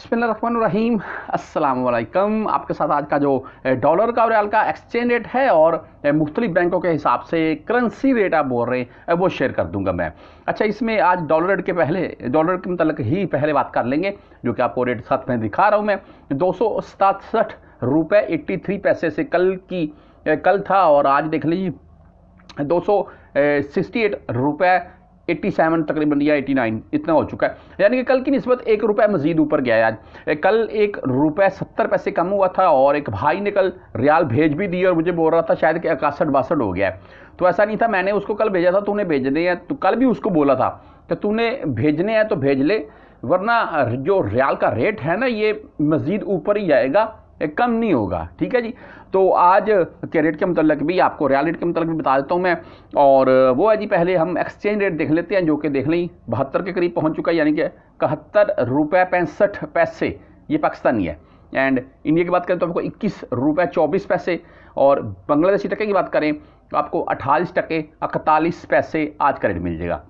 अस्सलाम वालेकुम आपके साथ आज का जो डॉलर का और रियाल का एक्सचेंज रेट है और मुख्तलिफ बैंकों के हिसाब से करेंसी रेट आप बोल रहे हैं वो शेयर कर दूंगा मैं अच्छा इसमें आज डॉलर रेट के पहले डॉलर के मतलब ही पहले बात कर लेंगे जो कि आपको रेट साथ में दिखा रहा हूँ मैं दो सौ सतासठ रुपये एट्टी थ्री पैसे से कल की कल था और आज देख लीजिए दो सौ सिक्सटी एट रुपये एट्टी सेवन तकरीबन या एटी नाइन इतना हो चुका है यानी कि कल की नस्बत एक रुपये मजीद ऊपर गया है आज कल एक रुपये सत्तर पैसे कम हुआ था और एक भाई ने कल रियाल भेज भी दिए और मुझे बोल रहा था शायद कि इकसठ बासठ हो गया है तो ऐसा नहीं था मैंने उसको कल भेजा था तूने भेजने हैं तो कल भी उसको बोला था कि तूने भेजने हैं तो भेज ले वरना जो रियाल का रेट है ना ये मज़ीद ऊपर ही जाएगा कम नहीं होगा ठीक है जी तो आज कैरेट के मतलब भी आपको रियल रेट के मतलब भी बता देता हूँ मैं और वो है जी पहले हम एक्सचेंज रेट देख लेते हैं जो कि देख लें बहत्तर के करीब पहुँच चुका है यानी कि इकहत्तर रुपये पैंसठ पैसे ये पाकिस्तानी है एंड इंडिया की बात करें तो आपको इक्कीस रुपये चौबीस पैसे और बांग्लादेशी टके की बात करें तो आपको अट्ठाईस टके इकतालीस पैसे आज का रेट मिल जाएगा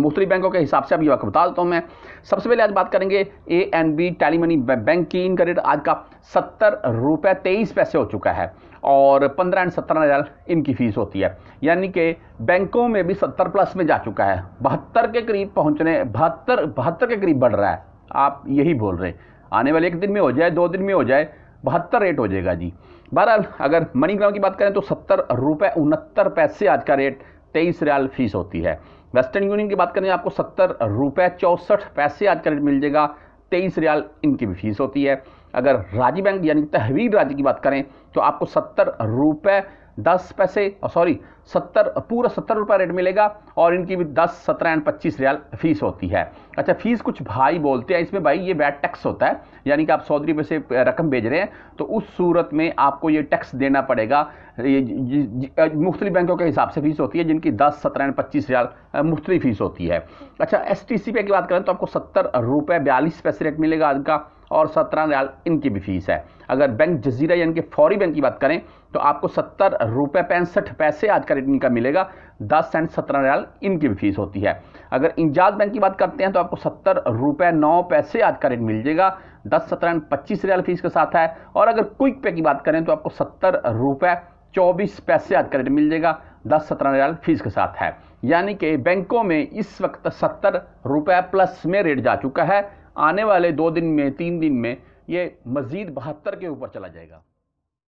मुख्तलि बैंकों के हिसाब से अभी आपको बता देता हूँ मैं सबसे पहले आज बात करेंगे A N B tally money bank की इनका रेट आज का सत्तर रुपये तेईस पैसे हो चुका है और पंद्रह एंड सत्रह हज़ार इनकी फ़ीस होती है यानी कि बैंकों में भी सत्तर प्लस में जा चुका है बहत्तर के करीब पहुँचने बहत्तर बहत्तर के करीब बढ़ रहा है आप यही बोल रहे हैं आने वाले एक दिन में हो जाए दो दिन में हो जाए बहत्तर रेट हो जाएगा जी बहरहाल अगर मनीग्राम की बात करें तो सत्तर रुपये उनहत्तर पैसे आज का रेट तेईस रियाल फीस होती है वेस्टर्न यूनियन की बात करें आपको सत्तर रुपये चौंसठ पैसे आज का रेट मिल जाएगा तेईस रियाल इनकी भी फीस होती है अगर राजी बैंक यानी तहवीर राज्य की बात करें तो आपको सत्तर रुपये दस पैसे सॉरी सत्तर पूरा सत्तर रुपये रेट मिलेगा और इनकी भी दस सत्रह एंड पच्चीस रियाल फीस होती है अच्छा फीस कुछ भाई बोलते हैं इसमें भाई ये बैड टैक्स होता है यानी कि आप सौ रुपये से रकम भेज रहे हैं तो उस सूरत में आपको ये टैक्स देना पड़ेगा ये मुख्तलि बैंकों के हिसाब से फीस होती है जिनकी दस सत्रह एंड पच्चीस रियाल मुख्तलि फीस होती है अच्छा एस टी सी पे की बात करें तो आपको सत्तर रुपये बयालीस पैसे रेट मिलेगा आज का और सत्रह रियाल इनकी भी फीस है अगर बैंक जजीरा यानी कि फौरी बैंक की बात करें तो आपको सत्तर रुपये पैंसठ पैसे आज का रेट इनका मिलेगा दस सेंट सत्रह रियाल इनकी भी फीस होती है अगर इंजाज बैंक की बात करते हैं तो आपको सत्तर रुपये नौ पैसे आज का रेट मिल जाएगा दस सत्रह पच्चीस रियाल फीस के साथ है और अगर क्विक पे की बात करें तो आपको सत्तर रुपये चौबीस पैसे आज का रेट मिल जाएगा दस सत्रह रियाल फीस के साथ है यानी कि बैंकों में इस वक्त सत्तर रुपये प्लस में रेट जा चुका है आने वाले दो दिन में तीन दिन में ये मज़ीद बहत्तर के ऊपर चला जाएगा